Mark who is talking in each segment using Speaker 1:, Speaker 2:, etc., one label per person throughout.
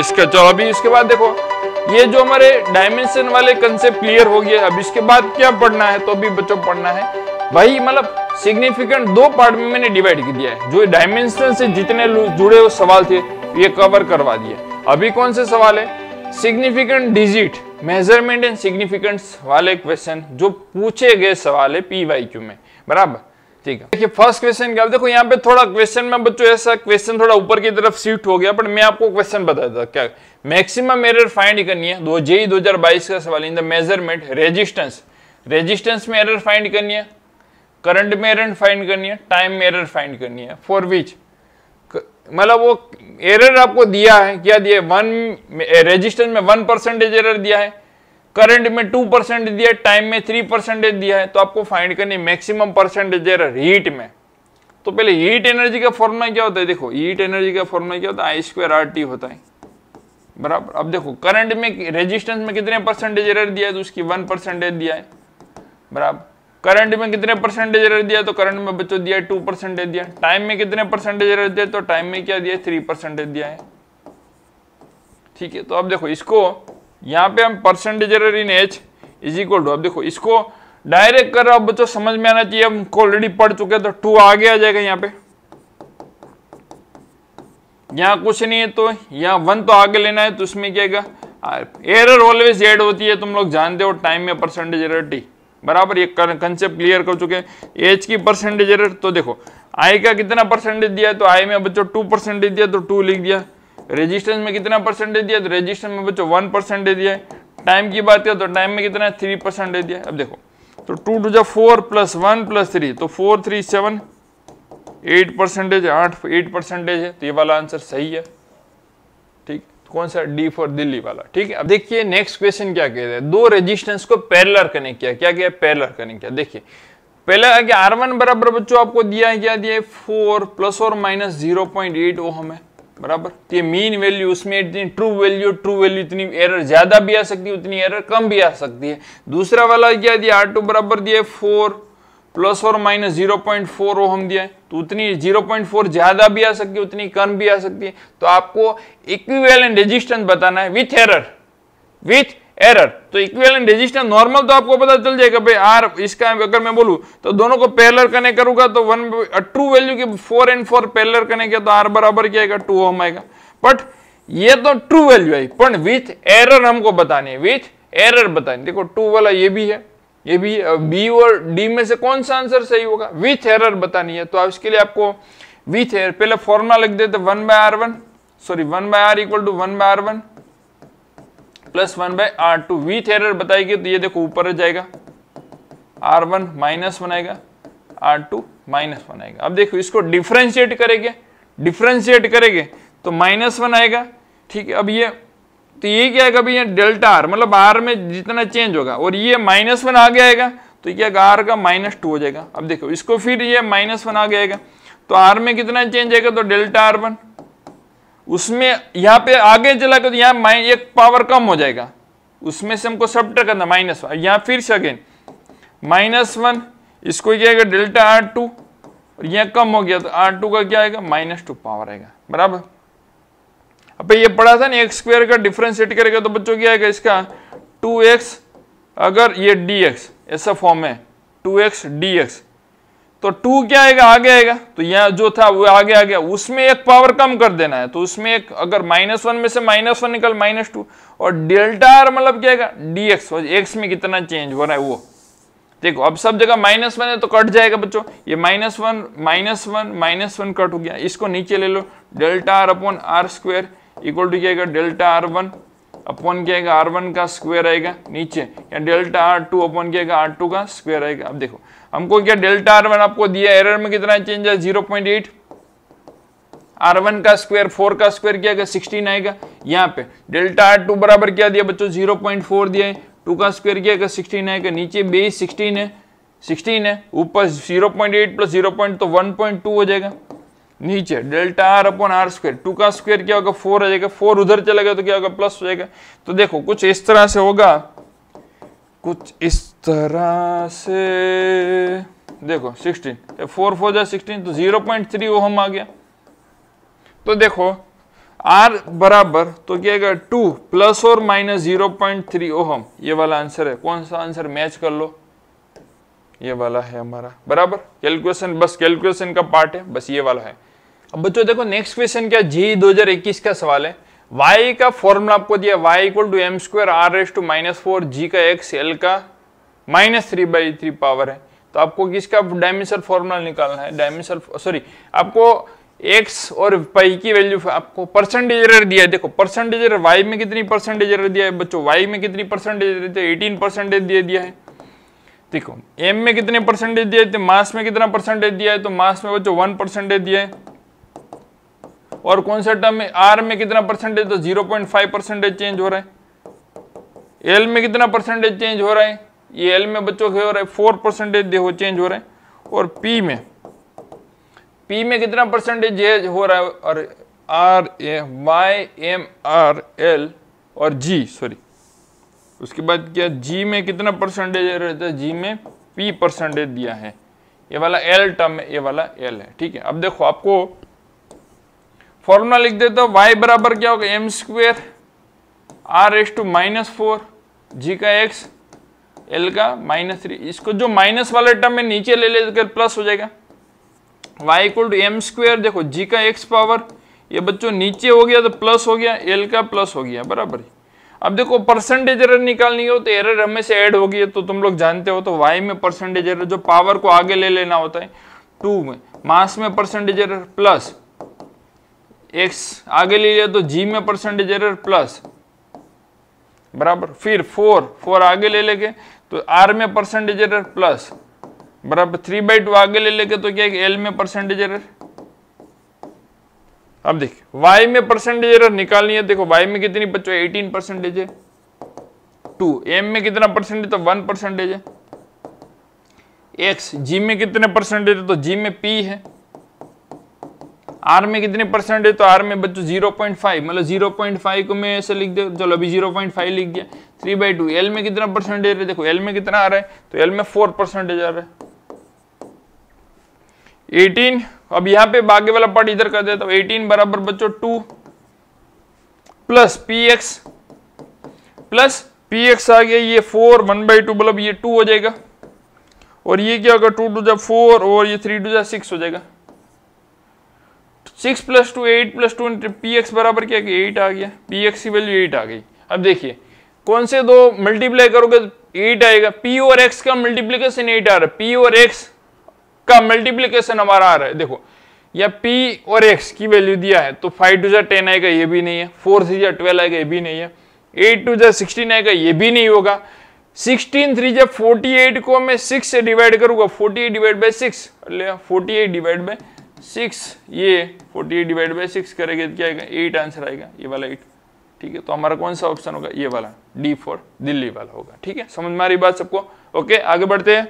Speaker 1: इसका चलो अभी इसके बाद देखो ये जो हमारे डायमेंशन वाले कंसेप्ट क्लियर हो गए अब इसके बाद क्या पढ़ना है तो अभी बच्चों पढ़ना है भाई मतलब सिग्निफिकेंट दो पार्ट में मैंने डिवाइड कर दिया है जो डायमेंशन से जितने जुड़े हुए सवाल थे ये कवर करवा दिए अभी कौन से सवाल है significant digit measurement and significant वाले क्वेश्चन जो पूछे गए सवाल है पीवाईक्यू में बराबर ठीक है देखिए फर्स्ट क्वेश्चन क्या देखो यहाँ पे थोड़ा क्वेश्चन में बच्चों ऐसा क्वेश्चन थोड़ा ऊपर की तरफ शिफ्ट हो गया बट मैं आपको क्वेश्चन बताता क्या मैक्सिमम एरर फाइंड करनी है दो e जेई बाईस का सवाल in the measurement resistance resistance में एरर फाइंड करनी है करंट में एरर फाइंड करनी है टाइम में एरर फाइंड करनी है फॉर विच मतलब वो एरर आपको दिया है क्या दिया है वन रेजिस्टेंस में वन परसेंटेज एरर दिया है करंट में टू परसेंट दिया टाइम में थ्री परसेंटेज दिया है तो आपको फाइंड करनी मैक्सिमम परसेंटेज एरर हीट में तो पहले हीट एनर्जी का फॉर्मूला क्या होता है देखो हीट एनर्जी का फॉर्मूला क्या होता है आई स्क्वायर आर टी होता है बराबर अब देखो करंट में रेजिस्टेंस में कितने परसेंटेज एरर दिया है तो उसकी वन परसेंटेज दिया है बराबर करंट में कितने परसेंटेज एरर दिया तो करंट में बच्चों दिया टू परसेंटेज दिया टाइम में कितने परसेंटेज एरर दिया तो टाइम में क्या दिया थ्री परसेंटेज दिया है ठीक है तो अब देखो इसको यहाँ पे हम percentage error in H is equal to अब देखो इसको डायरेक्ट कर अब बच्चों समझ में आना चाहिए हमको ऑलरेडी पढ़ चुके हैं तो टू आगे आ जाएगा यहाँ पे यहाँ कुछ नहीं है तो यहाँ वन तो आगे लेना है तो उसमें क्या एरर ऑलवेज एड होती है तुम लोग जानते हो टाइम में परसेंटेज एरर टी बराबर ये कंसेप्ट क्लियर कर चुके हैं एच की परसेंटेज एरर तो देखो आई का कितना परसेंटेज तो दिया तो आई में बच्चों टू परसेंटेज दिया तो टू लिख दिया रेजिस्टेंस में कितना परसेंटेज दिया तो रेजिस्टेंस में बच्चों वन परसेंटेज दिया टाइम की बात है तो टाइम में कितना है थ्री परसेंटेज दिया अब देखो तो टू टू जो four plus one plus three तो four three seven eight percentage आठ एट परसेंटेज है तो ये वाला आंसर सही है ठीक कौन सा डी फॉर दिल्ली वाला ठीक है अब देखिए नेक्स्ट क्वेश्चन क्या कह रहे हैं दो रेजिस्टेंस को पैरलर कनेक्ट किया क्या किया पैरलर कनेक्ट किया देखिए पहला आर वन बराबर बच्चों आपको दिया है क्या दिया है फोर प्लस और minus zero point eight ohm हमें बराबर तो ये मीन वैल्यू उसमें इतनी ट्रू वैल्यू ट्रू वैल्यू इतनी एरर ज्यादा भी आ सकती है उतनी एरर कम भी आ सकती है दूसरा वाला क्या दिया आर टू बराबर दिया फोर प्लस और माइनस जीरो पॉइंट फोर वो हम दिया है तो उतनी जीरो पॉइंट फोर ज्यादा भी आ सकती है उतनी कम भी आ सकती है तो आपको इक्विवेलेंट रेजिस्टेंस बताना है विथ एरर विथ एरर तो इक्विवेलेंट रेजिस्टेंस नॉर्मल तो आपको पता चल जाएगा भाई आर इसका अगर मैं बोलूं तो दोनों को पैलर कनेक्ट करूंगा तो वन ट्रू वैल्यू की four and four parallel connect किया तो आर बराबर क्या आएगा टू ओम आएगा बट ये तो ट्रू वैल्यू आई पर विथ एरर हमको बताने विथ एरर बताने देखो टू वाला ये भी है ये भी बी और डी में से कौन सा आंसर सही होगा विथ एरर बतानी है तो इसके लिए आपको विथ एरर पहले फॉर्मुला लिख देते one by R one sorry one by R equal to one by R one plus one by R two with error बताएगी तो ये देखो ऊपर जाएगा आर वन माइनस वन आएगा आर टू माइनस वन आएगा अब देखो इसको डिफ्रेंशिएट करेंगे डिफ्रेंशिएट करेंगे तो माइनस वन आएगा ठीक है अब ये तो ये क्या आएगा भैया डेल्टा आर मतलब आर में जितना चेंज होगा और ये माइनस वन आगे आएगा तो क्या आर का माइनस टू हो जाएगा अब देखो इसको फिर ये माइनस वन आगे आएगा तो आर में कितना चेंज आएगा तो डेल्टा आर वन उसमें यहाँ पे आगे चला कर तो यहाँ माइन एक पावर कम हो जाएगा उसमें से हमको सब करना माइनस वन यहाँ फिर से अगेन माइनस वन इसको क्या आएगा डेल्टा आर टू और यहाँ कम हो गया तो आर टू का क्या आएगा माइनस टू पावर आएगा बराबर अब ये पढ़ा था ना एक्स स्क्वायर का डिफ्रेंशिएट करेगा तो बच्चों क्या आएगा इसका टू एक्स अगर ये डी एक्स ऐसा फॉर्म है टू एक्स डी एक्स तो टू क्या आएगा आगे आएगा तो यह जो था वो आगे आ गया उसमें एक पावर कम कर देना है तो उसमें एक अगर माइनस वन में से माइनस वन निकल माइनस टू और डेल्टा आर मतलब क्या आएगा डी एक्स एक्स में कितना चेंज हो रहा है वो देखो अब सब जगह माइनस वन है तो कट जाएगा बच्चों ये minus one minus one minus one cut हो गया इसको नीचे ले लो delta R upon R square equal to क्या डेल्टा आर वन अपॉन क्या आएगा आर वन का स्क्वेयर आएगा नीचे या डेल्टा आर टू अपॉन क्या आएगा आर टू का स्क्वेयर आएगा अब देखो हमको क्या डेल्टा आर वन आपको दिया एरर में कितना चेंज है zero point eight R one का स्क्वायर फोर का स्क्वायर क्या आएगा सिक्सटीन आएगा यहाँ पे डेल्टा आर टू बराबर क्या दिया बच्चों जीरो पॉइंट फोर दिया है टू का स्क्वायर क्या आएगा सिक्सटीन आएगा नीचे बेस सिक्सटीन है सिक्सटीन है ऊपर zero point eight plus zero point तो वन पॉइंट टू हो जाएगा नीचे delta R upon R square two का स्क्वायर क्या होगा फोर आ जाएगा फोर उधर चला गया तो क्या होगा प्लस हो जाएगा तो देखो कुछ इस तरह से होगा कुछ इस तरह से देखो 16 फोर फोर जा सिक्सटीन तो 0.3 ओहम आ गया तो देखो आर बराबर तो क्या है टू प्लस और minus zero point three ohm ये वाला आंसर है कौन सा आंसर मैच कर लो ये वाला है हमारा बराबर कैलकुलेशन बस कैलकुलेशन का पार्ट है बस ये वाला है अब बच्चों देखो नेक्स्ट क्वेश्चन क्या जी 2021 का सवाल है वाई का फॉर्मूला आपको दिया Y equal to M square R S two minus four G का एक्स एल का minus three by three power है तो आपको किसका डायमेंशन फॉर्मूला निकालना है डायमेंशन सॉरी आपको एक्स और पाई की वैल्यू आपको परसेंटेज एरर दिया है देखो परसेंटेज एरर वाई में कितनी परसेंटेज एरर दिया है बच्चों वाई में कितनी परसेंटेज एरर दिया एटीन परसेंटेज दिया दिया है देखो एम में कितने परसेंटेज दिए थे मास में कितना परसेंटेज दिया है तो मास तो में बच्चों वन परसेंटेज दिया है और कौन सा टर्म में आर में कितना परसेंटेज तो zero point five percentage change हो रहा है एल में कितना परसेंटेज चेंज हो रहा है ये एल में बच्चों क्या हो रहा है फोर परसेंटेज देखो चेंज हो रहे हैं और पी में पी में कितना परसेंटेज चेंज हो रहा है और R A Y M R L और जी सॉरी उसके बाद क्या जी में कितना परसेंटेज रहता है जी में पी परसेंटेज दिया है ये वाला एल टर्म है ये वाला एल है ठीक है अब देखो आपको फॉर्मूला लिख देता तो वाई बराबर क्या होगा M square R S two minus four G का एक्स एल का माइनस थ्री इसको जो माइनस वाला टर्म में नीचे ले ले लेकर प्लस हो जाएगा Y equal to M square देखो जी का एक्स पावर ये बच्चों नीचे हो गया तो प्लस हो गया एल का प्लस हो गया बराबर अब देखो परसेंटेज एरर निकालनी हो तो एरर हमें से ऐड होगी तो तुम लोग जानते हो तो वाई में परसेंटेज एरर जो पावर को आगे ले लेना होता है टू में मास में परसेंटेज एरर प्लस एक्स आगे ले लिया तो जी में परसेंटेज एरर प्लस बराबर फिर फोर फोर आगे ले लेंगे तो आर में परसेंटेज एरर प्लस बराबर थ्री बाई टू आगे ले लेके तो क्या एल में परसेंटेज एरर अब देख वाई में परसेंटेज एरर निकालनी है देखो वाई में कितनी बच्चों एटीन परसेंटेज है टू एम में कितना परसेंटेज तो वन परसेंटेज है एक्स जी में कितने परसेंटेज है तो जी में पी है आर में कितने परसेंटेज तो आर में बच्चों जीरो पॉइंट फाइव मतलब जीरो पॉइंट फाइव को मैं ऐसे लिख दिया चलो अभी जीरो पॉइंट फाइव लिख दिया थ्री बाई टू एल में कितना परसेंटेज है देखो एल में कितना आ रहा है तो एल में फोर परसेंटेज आ रहा है एटीन अब यहां पे बागे वाला पार्ट इधर कर देता एटीन बराबर बच्चों two plus P X plus P X आ गया ये फोर वन बाई टू मतलब ये टू हो जाएगा और ये क्या होगा टू टू जब फोर और ये थ्री टू जब सिक्स हो जाएगा six plus two eight plus two P X बराबर क्या एट आ गया पी एक्स की वैल्यू एट आ गई अब देखिए कौन से दो मल्टीप्लाई करोगे एट आएगा पी और एक्स का मल्टीप्लीकेशन एट आ रहा है पी और एक्स का मल्टीप्लीकेशन हमारा आ रहा है देखो या P और X की वैल्यू दिया है तो फाइव टू जै टेन आएगा ये भी नहीं है फोर थ्री जै ट्वेल्व आएगा ये भी नहीं है एट टू जै सिक्सटीन आएगा ये भी नहीं होगा सिक्सटीन थ्री जै फोर्टी एट को मैं सिक्स से डिवाइड करूंगा forty eight divide by six forty eight divide by six ये forty eight divide by six करेगा क्या आएगा एट आंसर आएगा ये वाला एट ठीक है तो हमारा कौन सा ऑप्शन होगा ये वाला डी फॉर दिल्ली वाला होगा ठीक है समझ में आ रही बात सबको ओके आगे बढ़ते हैं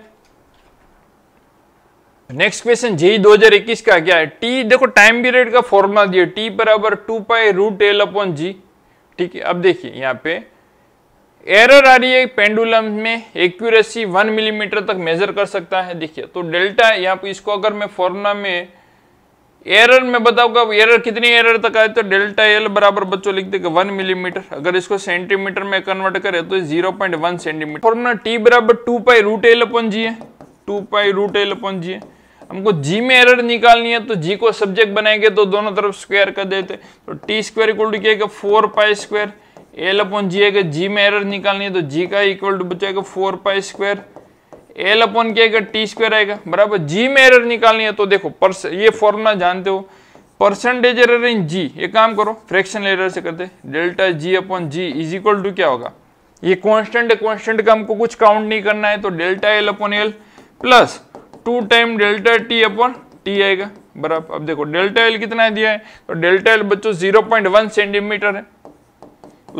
Speaker 1: नेक्स्ट क्वेश्चन जेई 2021 का क्या है टी देखो टाइम पीरियड का फॉर्मूला दिया टी बराबर two pi root L upon G ठीक है अब देखिए यहाँ पे एरर आ रही है पेंडुलम में एक्यूरेसी वन मिलीमीटर तक मेजर कर सकता है देखिए तो डेल्टा यहाँ पे इसको अगर मैं फॉर्मूला में एरर में बताऊंगा एरर कितनी एरर तक आए तो डेल्टा एल बराबर बच्चों लिख देंगे वन मिलीमीटर अगर इसको सेंटीमीटर में कन्वर्ट करें तो zero point one centimetre formula T बराबर two pi root L upon G है two pi root L upon G है हमको जी में एरर निकालनी है तो जी को सब्जेक्ट बनाएंगे तो दोनों तरफ स्क्वायर कर देते तो टी स्क्वायर इक्वल टू क्या four pi square L upon G है जी में एरर निकालनी है तो जी का इक्वल टू बचेगा four pi square L upon के अगर टी स्क्वेयर आएगा बराबर जी में एरर निकालनी है तो देखो ये फॉर्मूला जानते हो परसेंटेज एरर इन जी ये काम करो फ्रैक्शन एरर से करते delta G upon G is equal to क्या होगा ये कांस्टेंट है कांस्टेंट का हमको कुछ काउंट नहीं करना है तो delta L upon L plus two time delta T upon T आएगा बराबर अब देखो डेल्टा एल कितना है दिया है तो डेल्टा एल बच्चों 0.1 सेंटीमीटर है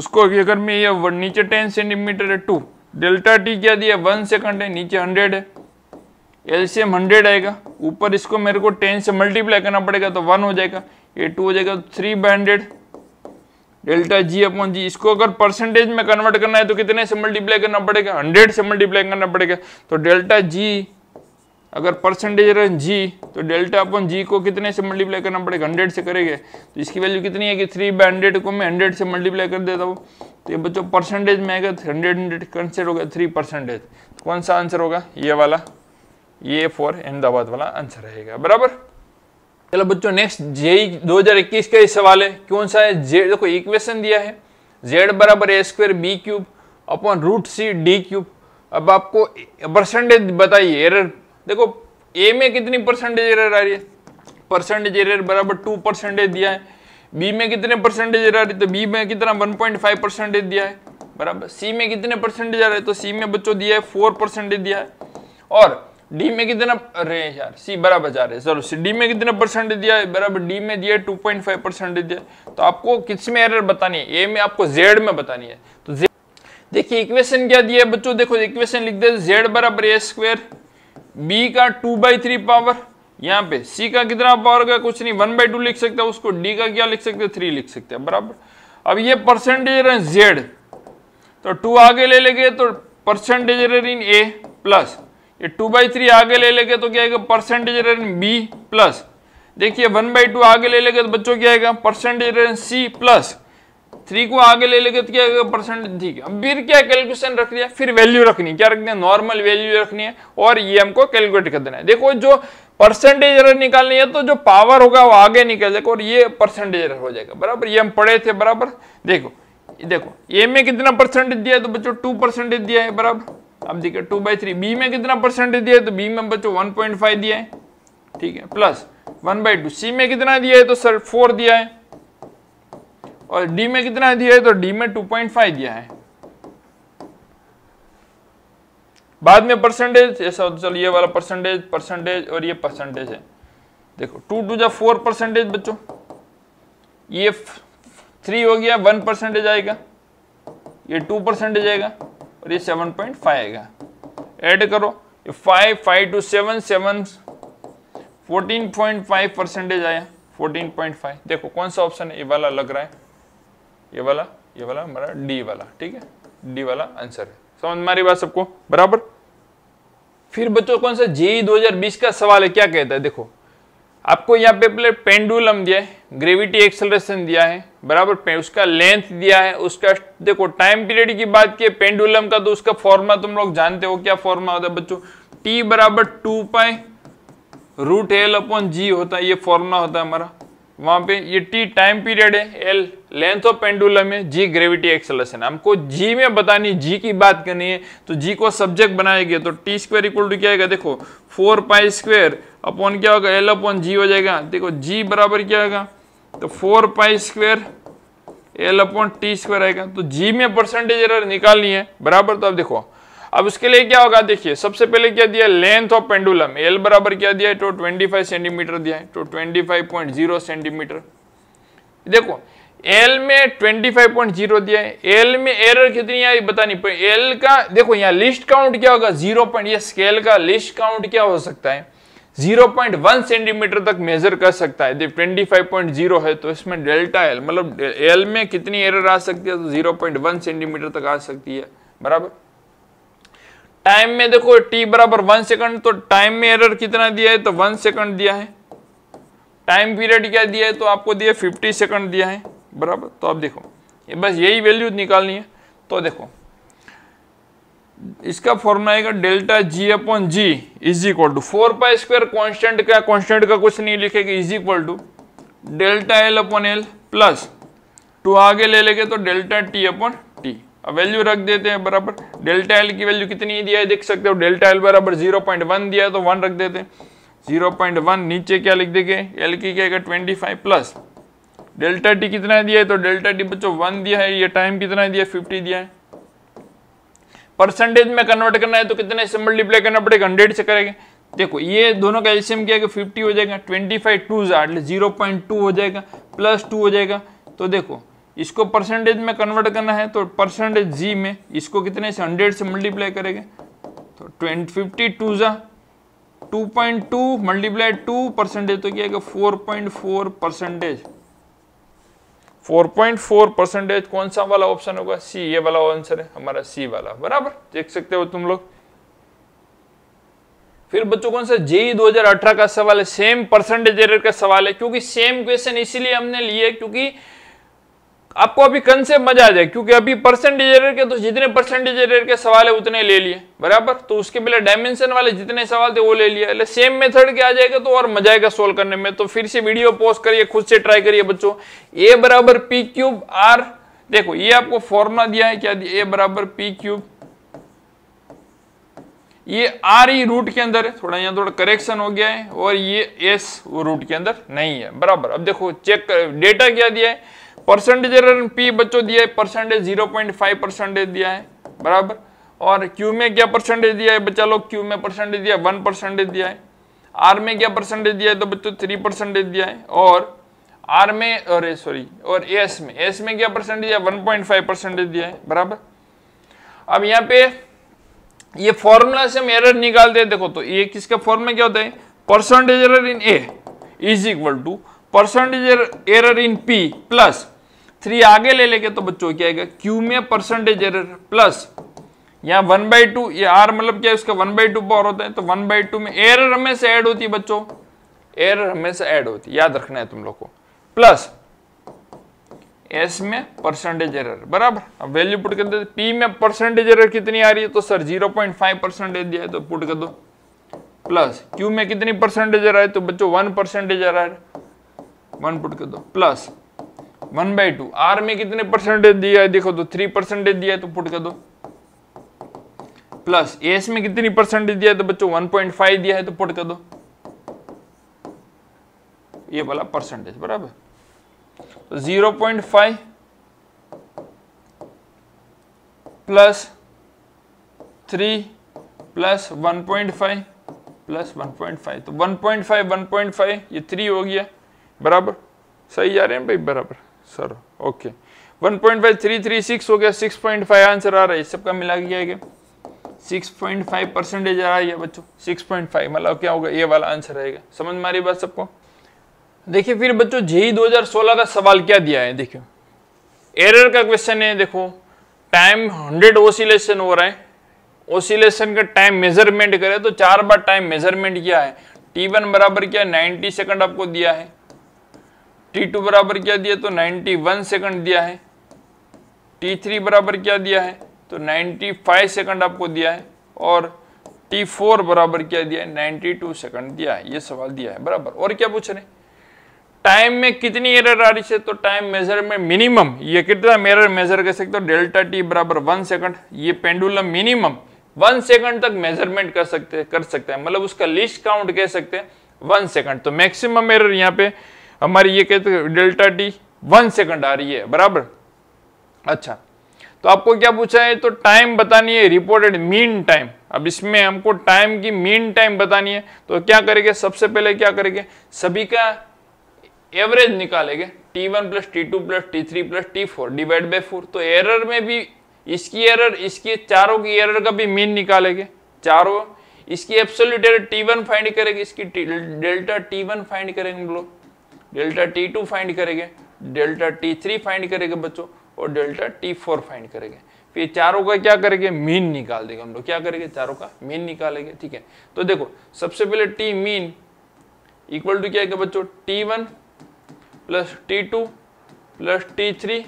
Speaker 1: उसको अगर मैं ये नीचे टेन सेंटीमीटर है टू डेल्टा टी क्या दिया वन सेकंड है नीचे हंड्रेड है एलसीएम हंड्रेड आएगा ऊपर इसको मेरे को टेन से मल्टीप्लाई करना पड़ेगा तो वन हो जाएगा ये टू हो जाएगा तो three by hundred delta G upon G इसको अगर परसेंटेज में कन्वर्ट करना है तो कितने से मल्टीप्लाई करना पड़ेगा हंड्रेड से मल्टीप्लाई करना पड़ेगा तो डेल्टा जी अगर परसेंटेज रन जी तो डेल्टा अपन जी को कितने से मल्टीप्लाई करना पड़ेगा हंड्रेड से करेंगे तो इसकी वैल्यू कितनी है कि थ्री बाई हंड्रेड को मैं हंड्रेड से मल्टीप्लाई कर देता हूँ तो ये बच्चों परसेंटेज में आएगा हंड्रेड हंड्रेड कंसिडर हो गया थ्री परसेंटेज तो कौन सा आंसर होगा ये वाला ये फॉर अहमदाबाद वाला आंसर रहेगा बराबर चलो बच्चों नेक्स्ट हजार इक्कीस का ही सवाल है कौन सा है जेड देखो इक्वेशन दिया है जेड बराबर A square B cube upon root C D cube अब आपको परसेंटेज बताइए एरर देखो ए में कितनी परसेंटेज एरर आ रही है परसेंटेज एरर बराबर टू परसेंटेज दिया है बी में कितने परसेंटेज एरर आ रही है तो बी में कितना वन पॉइंट फाइव परसेंटेज दिया है बराबर सी में कितने परसेंटेज आ रहे हैं तो सी में बच्चों दिया है फोर परसेंटेज दिया है और डी में कितना अरे यार सी बराबर जा रहे हैं सी डी में कितने परसेंटेज दिया है बराबर डी में दिया है टू पॉइंट फाइव परसेंटेज दिया तो आपको किस में एरर बतानी है ए में आपको जेड में बतानी है तो देखिए इक्वेशन क्या दिया है बच्चों देखो इक्वेशन लिख दे जेड बराबर ए स्क्वेयर बी का टू बाई थ्री पावर यहाँ पे सी का कितना पावर का कुछ नहीं वन बाई टू लिख सकते उसको डी का क्या लिख सकते थ्री लिख सकते हैं बराबर अब ये परसेंटेज रहे जेड तो टू आगे ले लेंगे तो परसेंटेज रहे इन ए प्लस ये टू बाई थ्री आगे ले लेंगे तो क्या आएगा परसेंटेज रहे बी प्लस देखिए वन बाई टू आगे ले लेंगे तो बच्चों क्या आएगा परसेंटेज रहे सी प्लस थ्री को आगे ले लेगा तो क्या परसेंट ठीक है अब फिर क्या कैलकुलेशन रख दिया फिर वैल्यू रखनी क्या रखनी है नॉर्मल वैल्यू रखनी है और ये हमको कैलकुलेट कर देना है देखो जो परसेंटेज अगर निकालनी है तो जो पावर होगा वो आगे निकल जाएगा और ये परसेंटेज हो जाएगा बराबर ये हम पढ़े थे बराबर देखो देखो ए में कितना परसेंटेज दिया है तो बच्चों टू परसेंटेज दिया है बराबर अब देखिए टू बाई थ्री बी में कितना परसेंटेज दिया है तो बी में बच्चों वन पॉइंट फाइव दिया है ठीक है plus one by two C में कितना दिया है तो सर फोर दिया है और डी में कितना दिया है तो डी में 2.5 दिया है बाद में परसेंटेज ऐसा हो तो चलो ये वाला परसेंटेज परसेंटेज और ये परसेंटेज है देखो टू टू जा फोर परसेंटेज बच्चों ये थ्री हो गया वन परसेंटेज आएगा ये टू परसेंटेज आएगा और ये सेवन पॉइंट फाइव आएगा ऐड करो ये five five two seven seven fourteen point five percentage आया फोर्टीन पॉइंट फाइव देखो कौन सा ऑप्शन ये वाला लग रहा है ये वाला ये वाला हमारा डी वाला ठीक है डी वाला आंसर है समझ मारी बात सबको बराबर फिर बच्चों कौन सा e जेई 2020 का सवाल है क्या कहता है देखो आपको यहाँ पे पहले पेंडुलम दिया है ग्रेविटी एक्सेलरेशन दिया है बराबर उसका लेंथ दिया है उसका देखो टाइम पीरियड की बात की पेंडुलम का तो उसका फॉर्मा तुम लोग जानते हो क्या फॉर्मा होता है बच्चों टी बराबर टू पाए रूट एल अपॉन जी होता है ये फॉर्मूला होता है हमारा वहां पे ये टी टाइम पीरियड है एल लेंथ ऑफ पेंडुलम है जी ग्रेविटी एक्सलेशन हमको जी में बतानी जी की बात करनी है तो जी को सब्जेक्ट बनाया गया तो टी स्क्वायर इक्वल टू क्या आएगा देखो फोर पाई स्क्वायर अपॉन क्या होगा एल अपॉन जी हो जाएगा देखो जी बराबर क्या आएगा तो four pi square L upon T square आएगा तो जी में परसेंटेज एरर निकालनी है बराबर तो आप देखो अब उसके लिए क्या होगा देखिए सबसे पहले क्या दिया लेंथ ऑफ पेंडुलम एल बराबर क्या दिया है तो 25 सेंटीमीटर दिया है तो 25.0 सेंटीमीटर देखो एल में 25.0 दिया है एल में एरर कितनी आई बता नहीं एल का देखो यहाँ लिस्ट काउंट क्या होगा जीरो पॉइंट स्केल का लिस्ट काउंट क्या हो सकता है 0.1 सेंटीमीटर तक मेजर कर सकता है जब 25.0 है तो इसमें डेल्टा एल मतलब एल में कितनी एरर आ सकती है तो 0.1 सेंटीमीटर तक आ सकती है बराबर टाइम में देखो टी बराबर वन सेकंड तो टाइम में एरर कितना दिया है तो वन सेकंड दिया है टाइम पीरियड क्या दिया है तो आपको दिया फिफ्टी सेकंड दिया है बराबर तो आप देखो ये बस यही वैल्यू निकालनी है तो देखो इसका फॉर्मूला आएगा delta G upon G is equal to four pi square constant का कॉन्स्टेंट का कुछ नहीं लिखेगा is equal to delta L upon L plus two आगे ले लेंगे तो डेल्टा टी अपॉन अब वैल्यू रख देते हैं बराबर डेल्टा एल की वैल्यू कितनी दिया है देख सकते हो डेल्टा एल बराबर जीरो पॉइंट वन दिया है तो वन रख देते हैं जीरो पॉइंट वन नीचे क्या लिख देंगे एल की क्या twenty five plus delta T कितना दिया है तो डेल्टा टी बच्चों वन दिया है ये टाइम कितना दिया है फिफ्टी दिया है परसेंटेज में कन्वर्ट करना है तो कितने से मल्टीप्लाई करना पड़ेगा हंड्रेड से करेंगे देखो ये दोनों का एल्शियम क्या है फिफ्टी हो जाएगा twenty five two zero point two हो जाएगा प्लस टू हो जाएगा तो देखो इसको परसेंटेज में कन्वर्ट करना है तो परसेंटेज जी में इसको कितने से हंड्रेड से मल्टीप्लाई करेंगे तो ट्वेंटी फिफ्टी टू जा two point two multiply two percentage तो क्या है four point four percentage four point four percentage कौन सा वाला ऑप्शन होगा सी ये वाला आंसर है हमारा सी वाला बराबर देख सकते हो तुम लोग फिर बच्चों कौन सा e जेई 2018 का सवाल है सेम परसेंटेज एरर का सवाल है क्योंकि सेम क्वेश्चन इसीलिए हमने लिए क्योंकि आपको अभी कंसेप्ट मजा आ जाए क्योंकि अभी परसेंटेज एरर के तो जितने परसेंटेज एरर के सवाल है उतने ले लिए बराबर तो उसके पहले डायमेंशन वाले जितने सवाल थे वो ले लिया ले सेम मेथड के आ जाएगा तो और मजा आएगा सोल्व करने में तो फिर से वीडियो पोस्ट करिए खुद से ट्राई करिए बच्चों ए बराबर पी क्यूब आर देखो ये आपको फॉर्मुला दिया है क्या ए बराबर पी क्यूब ये आर ई रूट के अंदर है थोड़ा यहाँ थोड़ा करेक्शन हो गया है और ये एस वो रूट के अंदर नहीं है बराबर अब देखो चेक कर डेटा क्या दिया है परसेंटेज एरर पी बच्चों दिया है percentage zero point five percentage दिया है बराबर और क्यू में क्या परसेंटेज दिया है बच्चा लोग क्यू में परसेंटेज दिया वन परसेंटेज दिया है आर में क्या परसेंटेज दिया है तो बच्चों थ्री परसेंटेज दिया है और आर में और सॉरी और एस में एस में क्या परसेंटेज दिया वन पॉइंट फाइव परसेंटेज दिया है बराबर अब यहाँ पे ये फॉर्मूला से हम एरर निकालते हैं देखो तो ये किसके फॉर्म में क्या होता है percentage error in A is equal to percentage error in P plus three आगे ले लेंगे तो बच्चों क्या आएगा क्यू में परसेंटेज एरर प्लस यहाँ वन बाई टू ये आर मतलब क्या है उसका वन बाई टू पावर होता है तो वन बाई टू में एरर हमेशा ऐड होती है बच्चों एरर हमेशा ऐड होती है याद रखना है तुम लोग को प्लस एस में परसेंटेज एरर बराबर अब वैल्यू पुट कर दे पी में परसेंटेज एरर कितनी आ रही है तो sir zero point five percentage दिया है तो पुट कर दो प्लस क्यू में कितनी परसेंटेज एरर है तो बच्चों one percentage error one put कर दो plus one by two R में कितने परसेंटेज दिया है देखो तो थ्री परसेंटेज दिया है तो पुट कर दो प्लस एस में कितनी परसेंटेज दिया है तो बच्चों वन पॉइंट फाइव दिया है तो पुट कर दो ये वाला परसेंटेज बराबर तो zero point five plus three plus one point five plus one point five तो one point five one point five ये थ्री हो गया बराबर सही जा रहे हैं भाई बराबर sir okay one point five three three six हो गया सिक्स पॉइंट फाइव आंसर आ रहा है सबका मिला के क्या सिक्स पॉइंट फाइव परसेंटेज आ रहा है बच्चों सिक्स पॉइंट फाइव मतलब क्या होगा ये वाला आंसर रहेगा समझ में बात सबको देखिए फिर बच्चों जेई 2016 का सवाल क्या दिया है देखियो एरर का क्वेश्चन है देखो टाइम हंड्रेड ओसिलेशन हो रहा है ओसिलेशन का टाइम मेजरमेंट करे तो चार बार टाइम मेजरमेंट किया है टी वन बराबर क्या नाइनटी नाइन्टी सेकंड आपको दिया है टी टू बराबर क्या दिया तो 91 सेकंड दिया है टी थ्री बराबर क्या दिया है तो 95 सेकंड आपको दिया है और टी फोर बराबर क्या दिया है 92 सेकंड दिया है ये सवाल दिया है बराबर और क्या पूछ रहे टाइम में कितनी एरर आ रही है तो टाइम मेजर में मिनिमम ये कितना मेरर मेजर कर सकते हो डेल्टा टी बराबर वन सेकंड ये पेंडुलम मिनिमम वन सेकंड तक मेजरमेंट कर सकते कर सकते हैं मतलब उसका लिस्ट काउंट कह सकते हैं वन सेकंड तो मैक्सिमम एरर यहाँ पे हमारी ये कहते हैं डेल्टा टी वन सेकंड आ रही है बराबर अच्छा तो आपको क्या पूछा है तो टाइम बतानी है रिपोर्टेड मीन टाइम अब इसमें हमको टाइम की मीन टाइम बतानी है तो क्या करेंगे सबसे पहले क्या करेंगे सभी का एवरेज निकालेंगे T1 one plus T two plus T three plus T four divide by four तो एरर में भी इसकी एरर इसकी चारों की एरर का भी मीन निकालेंगे चारों इसकी absolute error T one find करेंगे इसकी डेल्टा टी वन फाइंड करेंगे हम लोग डेल्टा टी टू फाइंड करेंगे डेल्टा टी थ्री फाइंड करेंगे बच्चों और डेल्टा टी फोर फाइंड करेंगे फिर तो चारों का क्या करेंगे मीन निकाल देंगे हम लोग क्या करेंगे चारों का मीन निकालेंगे ठीक है तो देखो सबसे पहले टी मीन इक्वल टू क्या है बच्चों T one plus T two plus T three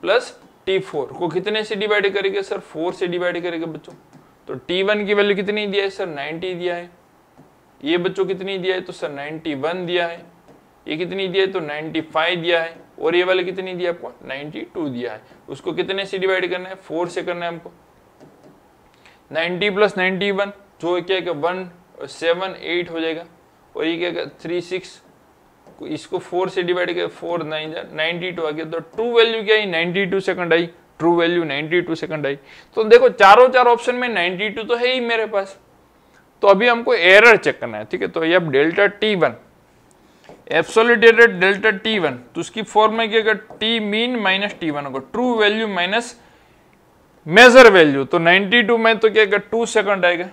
Speaker 1: plus T four को कितने से डिवाइड करेंगे सर फोर से डिवाइड करेंगे बच्चों तो टी वन की वैल्यू कितनी दिया है सर नाइन्टी दिया है ये बच्चों कितनी दिया है तो सर नाइन्टी वन दिया है ये कितनी दिया है तो 95 दिया है और ये वाले कितनी दिया आपको 92 दिया है उसको कितने से डिवाइड करना है फोर से करना है हमको 90 प्लस नाइन्टी वन जो क्या है वन सेवन एट हो जाएगा और ये क्या क्या थ्री सिक्स इसको फोर से डिवाइड कर फोर नाइन नाइन्टी टू आ गया तो ट्रू वैल्यू क्या है नाइन्टी टू सेकंड आई ट्रू वैल्यू 92 सेकंड आई तो देखो चारों चार ऑप्शन में 92 तो है ही मेरे पास तो अभी हमको एरर चेक करना है ठीक है तो ये अब डेल्टा टी वन एप्सोलिटेटेड डेल्टा टी वन तो उसकी फॉर्म में क्या T mean minus T one होगा true value minus measure value तो 92 में तो क्या टू सेकंड आएगा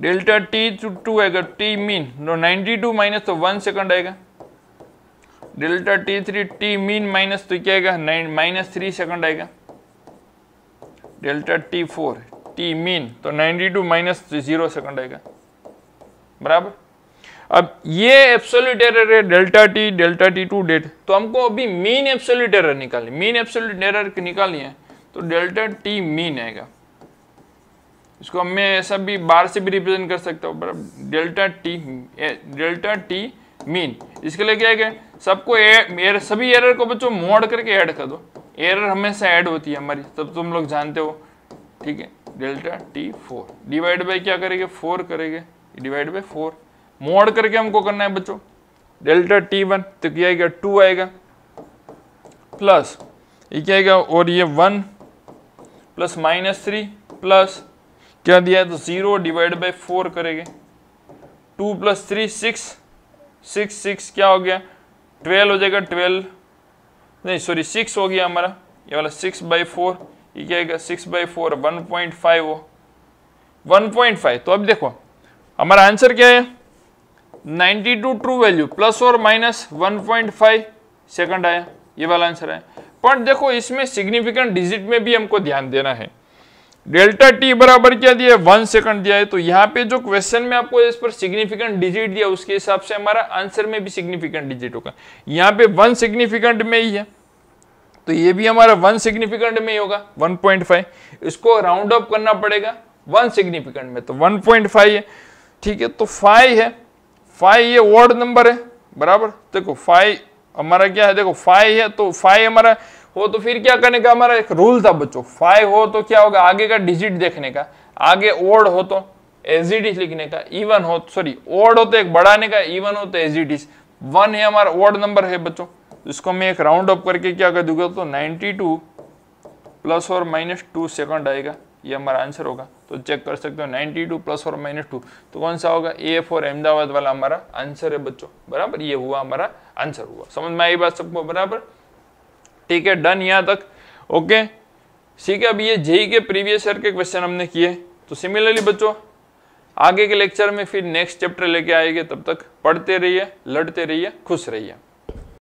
Speaker 1: डेल्टा टी टू टू आएगा टी मीन नो तो 92 माइनस तो वन सेकंड आएगा delta T three T mean minus तो क्या आएगा माइनस थ्री सेकंड आएगा delta T four T mean तो 92 टू माइनस तो जीरो सेकंड आएगा बराबर अब ये एब्सोल्यूट एरर है delta T delta T two डेट तो हमको अभी मीन एब्सोल्यूट एरर निकालनी मीन एब्सोल्यूट एरर निकालनी है तो डेल्टा टी मीन आएगा इसको मैं ऐसा भी बार से भी रिप्रेजेंट कर सकता हूँ बराबर delta T delta T mean इसके लिए क्या है सबको एर, सभी एरर को बच्चों मोड करके ऐड कर दो एरर हमेशा ऐड होती है हमारी तब तुम लोग जानते हो ठीक है delta T four divide by क्या करेंगे फोर करेंगे डिवाइड बाई फोर मोड़ करके हमको करना है बच्चों डेल्टा टी वन तो क्या आएगा टू आएगा प्लस ये क्या आएगा और ये one plus minus three plus क्या दिया है तो जीरो डिवाइड बाई फोर करेंगे two plus three six six six क्या हो गया ट्वेल्व हो जाएगा ट्वेल्व नहीं सॉरी सिक्स हो गया हमारा ये वाला सिक्स बाई फोर ये क्या आएगा six by four one point five हो वन पॉइंट फाइव तो अब देखो हमारा आंसर क्या है ninety two true value plus और minus one point five second आया ये वाला आंसर है पर देखो इसमें सिग्निफिकेंट डिजिट में भी हमको ध्यान देना है डेल्टा टी बराबर क्या दिया है वन सेकंड दिया है तो यहाँ पे जो क्वेश्चन में आपको इस पर सिग्निफिकेंट डिजिट दिया उसके हिसाब से हमारा आंसर में भी सिग्निफिकेंट डिजिट होगा यहाँ पे वन सिग्निफिकेंट में ही है तो ये भी हमारा वन सिग्निफिकेंट में ही होगा 1.5 इसको राउंड अप करना पड़ेगा वन सिग्निफिकेंट में तो 1.5 है ठीक है तो फाइव है फाइव ये वार्ड नंबर है बराबर देखो फाइव हमारा क्या है देखो फाइव है तो फाइव हमारा हो तो फिर क्या करने का हमारा एक रूल था बच्चों फाइव हो तो क्या होगा आगे का डिजिट देखने का आगे ओड हो तो एजीडिस लिखने का इवन हो सॉरी ओड हो तो एक बढ़ाने का इवन हो तो एजीडिस वन है हमारा ओड नंबर है बच्चों इसको मैं एक राउंड अप करके क्या कर दूंगा तो 92 प्लस और माइनस टू सेकंड आएगा ये हमारा आंसर होगा तो चेक कर सकते हो 92 टू प्लस और माइनस टू तो कौन सा होगा ए एफ अहमदाबाद वाला हमारा आंसर है बच्चों बराबर ये हुआ हमारा आंसर हुआ समझ में आई बात सबको बराबर ठीक है डन यहाँ तक ओके ठीक है अब ये जेई के प्रीवियस ईयर के क्वेश्चन हमने किए तो सिमिलरली बच्चों आगे के लेक्चर में फिर नेक्स्ट चैप्टर लेके आएंगे तब तक पढ़ते रहिए लड़ते रहिए खुश रहिए